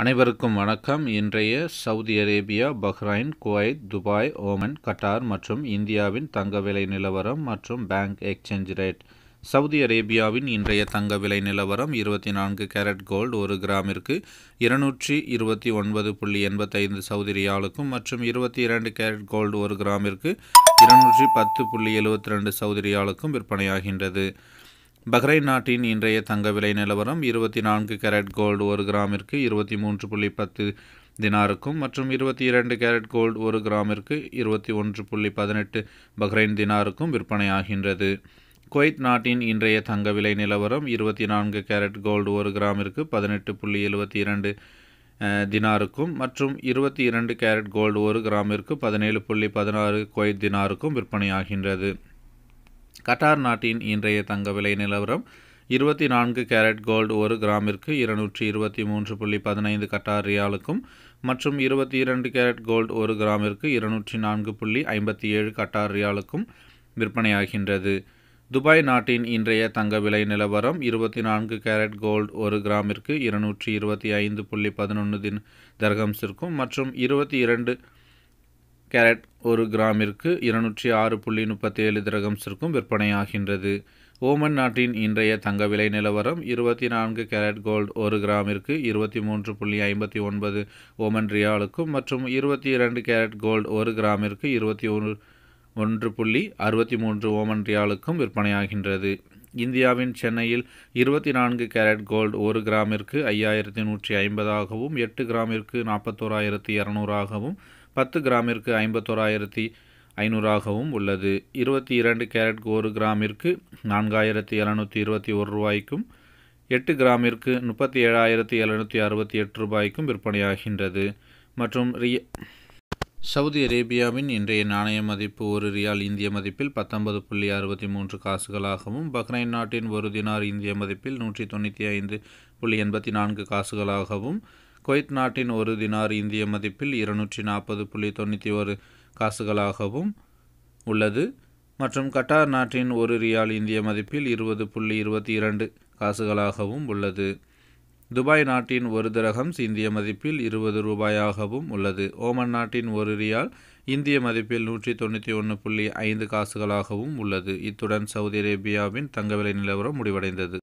அனைவருக்கும் வணக்கம் இன்றைய Saudi Arabia Bahrain Kuwait Dubai Oman Qatar மற்றும் இந்தியாவின் தங்க விலை நிலவரம் மற்றும் பேங்க் எக்ஸ்சேஞ்ச் ரேட் சவுதி அரேபியாவின் இன்றைய தங்க விலை நிலவரம் இருபத்தி நான்கு கேரட் கோல்டு ஒரு கிராமிற்கு இருநூற்றி இருபத்தி ஒன்பது புள்ளி எண்பத்தைந்து சவுதி ரியாலுக்கும் மற்றும் இருபத்தி இரண்டு கேரட் கோல்டு ஒரு கிராமிற்கு இருநூற்றி பத்து புள்ளி எழுபத்தி ரெண்டு சவுதி ரியாலுக்கும் விற்பனையாகின்றது பஹ்ரைன் நாட்டின் இன்றைய தங்க விலை நிலவரம் இருபத்தி நான்கு கேரட் கோல்டு ஒரு கிராமிற்கு இருபத்தி மூன்று புள்ளி பத்து தினாருக்கும் மற்றும் இருபத்தி இரண்டு கேரட் கோல்டு ஒரு கிராமிற்கு இருபத்தி ஒன்று புள்ளி பதினெட்டு பஹ்ரைன் தினாருக்கும் விற்பனையாகின்றது குவைத் நாட்டின் இன்றைய தங்க விலை நிலவரம் இருபத்தி நான்கு கேரட் கோல்டு ஒரு கிராமிற்கு பதினெட்டு புள்ளி எழுபத்தி இரண்டு தினாருக்கும் மற்றும் இருபத்தி இரண்டு கேரட் கோல்டு ஒரு கிராமிற்கு பதினேழு புள்ளி பதினாறு குவைத் தினாருக்கும் விற்பனையாகின்றது கட்டார் நாட்டின் இன்றைய தங்க விலை நிலவரம் இருபத்தி நான்கு கேரட் கோல்டு ஒரு கிராமிற்கு இருநூற்றி இருபத்தி மூன்று புள்ளி பதினைந்து கட்டார் ரியாலுக்கும் மற்றும் இருபத்தி இரண்டு கேரட் கோல்டு ஒரு கிராமிற்கு இருநூற்றி நான்கு புள்ளி ஐம்பத்தி ஏழு கட்டார் ரியாலுக்கும் விற்பனையாகின்றது துபாய் நாட்டின் இன்றைய தங்க விலை நிலவரம் இருபத்தி நான்கு கேரட் கோல்டு ஒரு கிராமிற்கு இருநூற்றி இருபத்தி ஐந்து புள்ளி பதினொன்று தின் தர்கம்ஸிற்கும் மற்றும் இருபத்தி இரண்டு கேரட் ஒரு கிராமிற்கு இருநூற்றி ஆறு புள்ளி முப்பத்தி ஏழு திரகம்ஸிற்கும் விற்பனையாகின்றது ஓமன் நாட்டின் இன்றைய தங்க விலை நிலவரம் இருபத்தி நான்கு கேரட் கோல்டு ஒரு கிராமிற்கு இருபத்தி மூன்று புள்ளி ஐம்பத்தி ஒன்பது ஓமன் ரியாலுக்கும் மற்றும் இருபத்தி இரண்டு கேரட் கோல்டு ஒரு கிராமிற்கு இருபத்தி ஒன்று ஒன்று புள்ளி அறுபத்தி மூன்று ஓமன் ரியாலுக்கும் விற்பனையாகின்றது இந்தியாவின் சென்னையில் இருபத்தி நான்கு கேரட் கோல்டு ஒரு கிராமிற்கு ஐயாயிரத்தி நூற்றி ஐம்பதாகவும் எட்டு கிராமிற்கு நாற்பத்தோராயிரத்தி இரநூறாகவும் பத்து கிராமிற்கு ஐம்பத்தோராயிரத்தி ஐநூறாகவும் உள்ளது இருபத்தி இரண்டு கேரட் ஒரு கிராமிற்கு நான்காயிரத்தி எழுநூற்றி இருபத்தி ஒரு ரூபாய்க்கும் எட்டு கிராமிற்கு முப்பத்தி ஏழாயிரத்தி எழுநூற்றி அறுபத்தி எட்டு ரூபாய்க்கும் விற்பனையாகின்றது மற்றும் ரிய சவுதி அரேபியாவின் இன்றைய நாணய மதிப்பு ஒரு ரியால் இந்திய மதிப்பில் பத்தொன்பது புள்ளி அறுபத்தி மூன்று காசுகளாகவும் பஹ்ரைன் நாட்டின் ஒரு தினார் இந்திய மதிப்பில் நூற்றி தொண்ணூற்றி ஐந்து புள்ளி எண்பத்தி நான்கு காசுகளாகவும் குவைத் நாட்டின் ஒரு தினார் இந்திய மதிப்பில் இருநூற்றி நாற்பது புள்ளி தொண்ணூற்றி ஒரு காசுகளாகவும் உள்ளது மற்றும் கட்டார் நாட்டின் ஒரு ரியால் இந்திய மதிப்பில் இருபது புள்ளி இருபத்தி இரண்டு காசுகளாகவும் உள்ளது துபாய் நாட்டின் ஒரு திரகம்ஸ் இந்திய மதிப்பில் இருபது ரூபாயாகவும் உள்ளது ஓமன் நாட்டின் ஒரு ரியால் இந்திய மதிப்பில் நூற்றி தொண்ணூற்றி ஒன்று புள்ளி ஐந்து காசுகளாகவும் உள்ளது இத்துடன் சவுதி அரேபியாவின் தங்க விலை நிலவரம் முடிவடைந்தது